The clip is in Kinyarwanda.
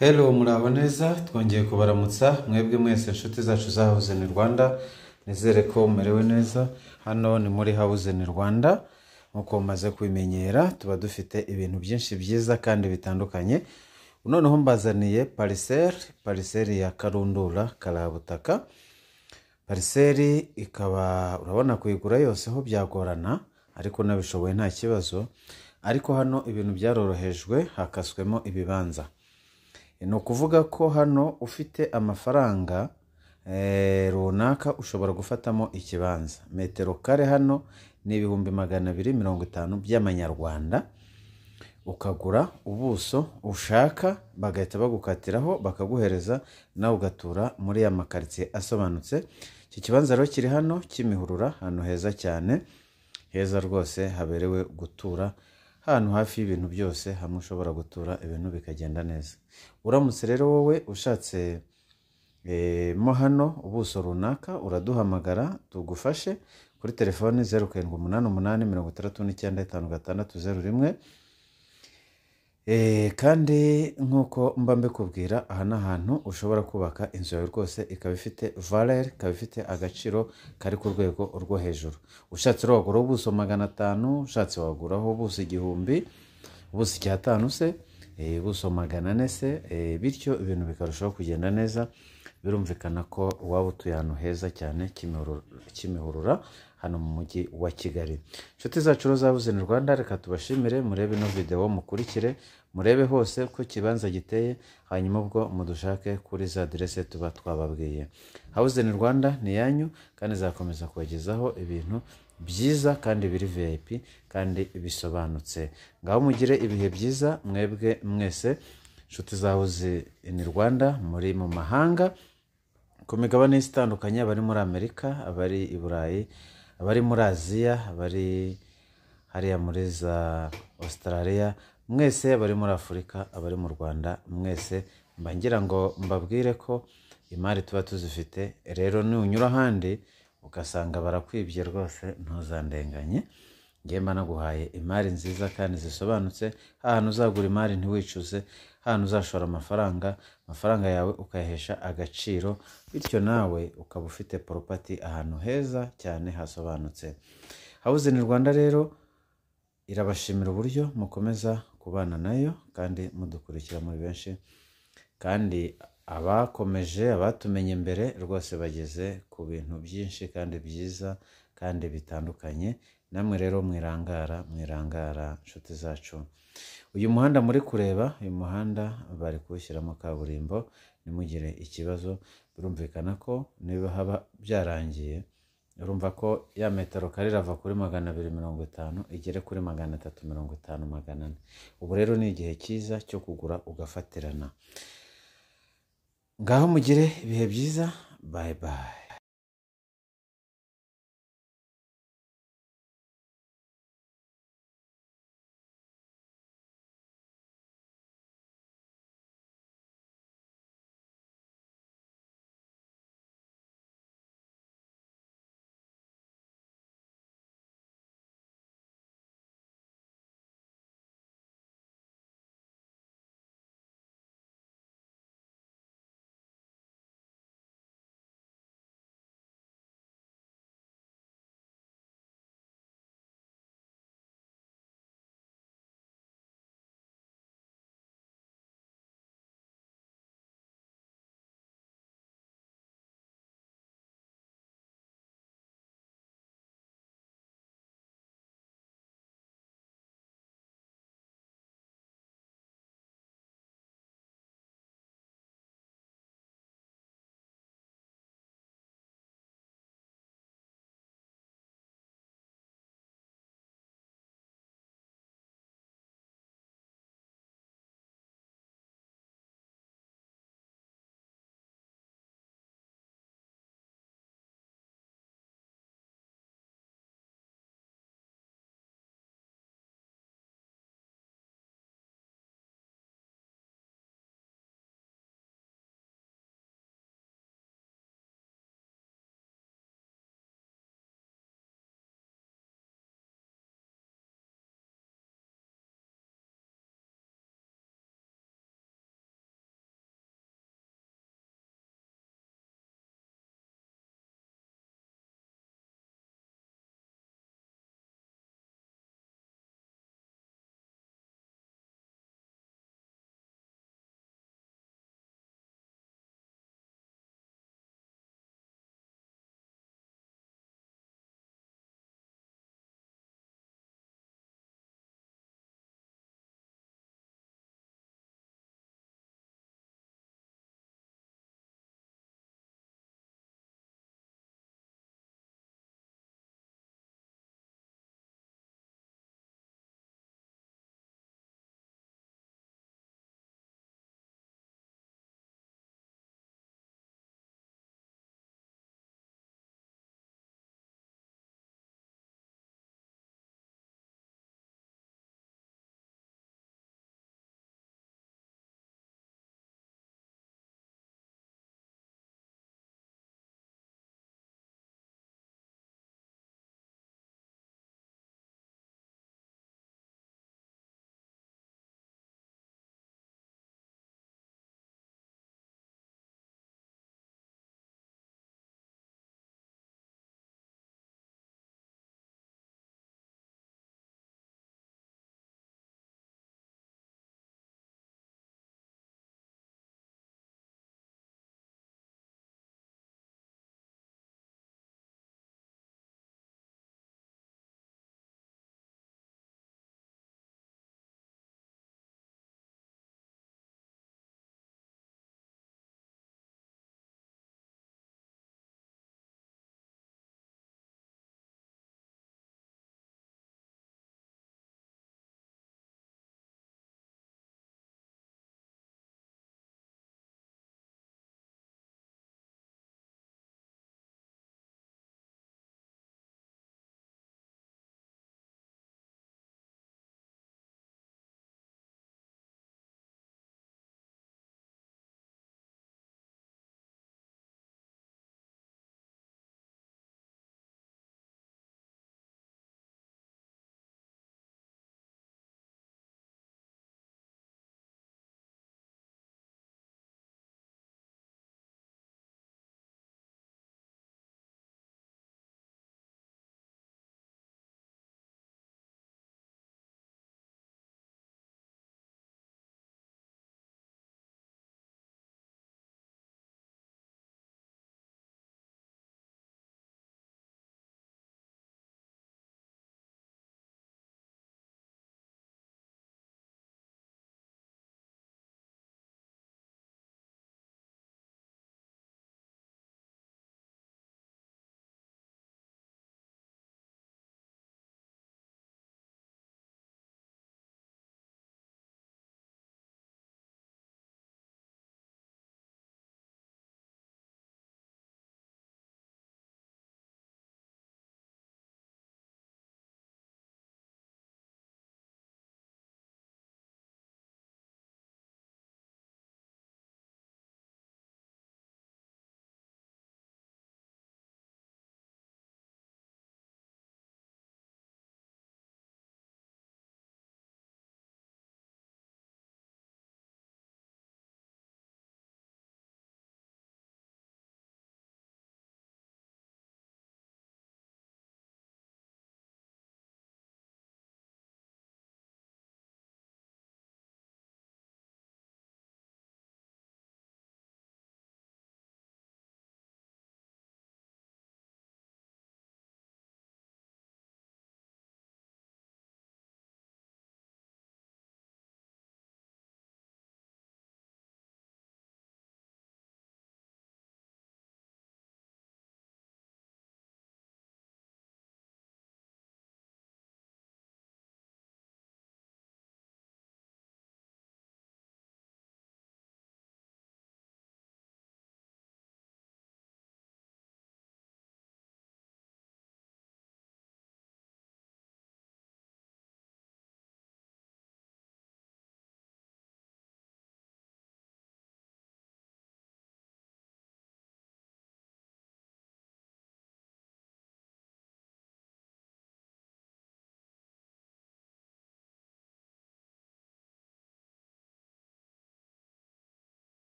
Hello murabo neza twongeye kubaramutsa mwebwe mwese inshuti zacu za House Rwanda nizere ko umerewe neza hano ni muri House in Rwanda nk'uko mumaze kubimenyera tuba dufite ibintu byinshi byiza kandi bitandukanye noneho mbazaniye pariseri pariseri ya karundura karabutaka pariseri ikaba urabona kuyigura yose ho byagorana ariko unabishoboye nta kibazo ariko hano ibintu byarorohejwe hakaswemo ibibanza ni ukuvuga ko hano ufite amafaranga eh, runaka ushobora gufatamo ikibanza metero kare hano ni ibihumbi magana abiri mirongo itanu by'amanyarwanda ukagura ubuso ushaka bagahita bagukatiraho bakaguhereza nawe ugatura muri ya makaritsiye asobanutse iki kibanza rero kiri hano kimihurura ahantu heza cyane heza rwose haberewe gutura hano hafi y'ibintu byose hamwe ushobora gutura ibintu bikagenda neza uramutse rero wowe ushatse eh, mo hano ubuso runaka uraduhamagara tugufashe kuri telefoni zeru karindwi umunani umunani mirongo itandatu n'icyenda itanu gatandatu zeru rimwe Eh, kandi nk'uko mba mbikubwira aha ni ahantu ushobora kubaka inzu yawe rwose ikaba ifite valere ikaba ifite agaciro kari ku rwego rwo hejuru ushatse wagura ubuso magana atanu ushatse waguraho ubuso igihumbi ubuso icyatanu se eh, ubuso magana ane se eh, bityo ibintu bikarushaho kugenda neza birumvikana ko waba utuye ahantu heza cyane kimihurura hano mu mujyi wa kigali inshuti zacu zabuze ni rwanda reka tubashimire murebe ino videwo mukurikire murebe hose ko ikibanza giteye hanyuma ubwo mudushake kuri za aderese tuba twababwiye hawuzeni rwanda ni yanyu kandi zakomeza kubagezaho ibintu byiza kandi biri vip kandi bisobanutse ngaho mugire ibihe byiza mwebwe mwese inshuti zabuze hawuzeni rwanda muri mu mahanga ku migabane itandukanye abari muri amerika abari i burayi abari muri aziya abari hariya muri za Australia mwese abari muri afurika abari mu rwanda mwese mba ngira ngo mbabwire ko imari tuba tuzifite rero nunyura ahandi ugasanga barakwibye rwose ntuzandenganye ngemba naguhaye imari nziza kandi zisobanutse ahantu uzagura imari ntiwicuze hano uzashora amafaranga amafaranga yawe ukayahesha agaciro bityo nawe ukaba ufite poropati ahantu heza cyane hasobanutse hawuzeni rwanda rero irabashimira uburyo mukomeza kubana nayo kandi mudukurikira muri benshi kandi abakomeje abatumenye mbere rwose bageze ku bintu byinshi kandi byiza kandi bitandukanye namwe rero mwirangara mwirangara inshuti zacu uyu muhanda muri kureba uyu muhanda bari kuwushyiramo kaburimbo ntimugire ikibazo birumvikana ko niba haba byarangiye urumva ko ya metero kare irava kuri magana abiri mirongo itanu igere kuri magana atatu mirongo itanu magana ane ubu rero ni igihe cyiza cyo kugura ugafatirana ngaho mugire ibihe byiza bayi bayi